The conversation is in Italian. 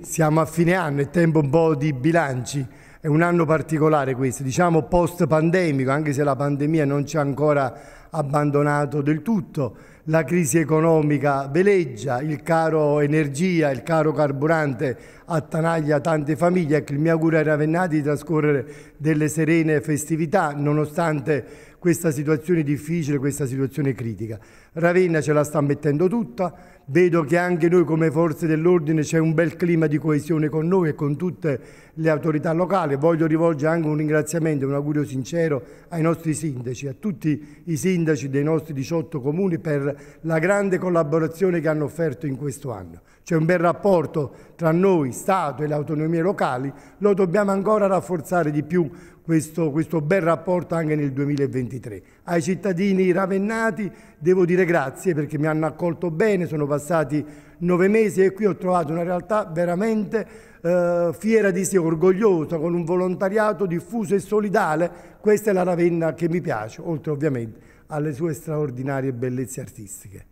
Siamo a fine anno, è tempo un po' di bilanci, è un anno particolare questo, diciamo post pandemico, anche se la pandemia non ci ha ancora abbandonato del tutto, la crisi economica veleggia, il caro energia, il caro carburante attanaglia tante famiglie, ecco, il mio augurio ai ravennati di trascorrere delle serene festività, nonostante questa situazione difficile, questa situazione critica. Ravenna ce la sta mettendo tutta, vedo che anche noi come forze dell'ordine c'è un bel clima di coesione con noi e con tutte le autorità locali. Voglio rivolgere anche un ringraziamento, e un augurio sincero ai nostri sindaci, a tutti i sindaci dei nostri 18 comuni per la grande collaborazione che hanno offerto in questo anno. C'è un bel rapporto tra noi, Stato e le autonomie locali, lo dobbiamo ancora rafforzare di più questo, questo bel rapporto anche nel 2023. Ai cittadini ravennati devo dire grazie perché mi hanno accolto bene, sono passati nove mesi e qui ho trovato una realtà veramente eh, fiera di sé, orgogliosa, con un volontariato diffuso e solidale. Questa è la Ravenna che mi piace, oltre ovviamente alle sue straordinarie bellezze artistiche.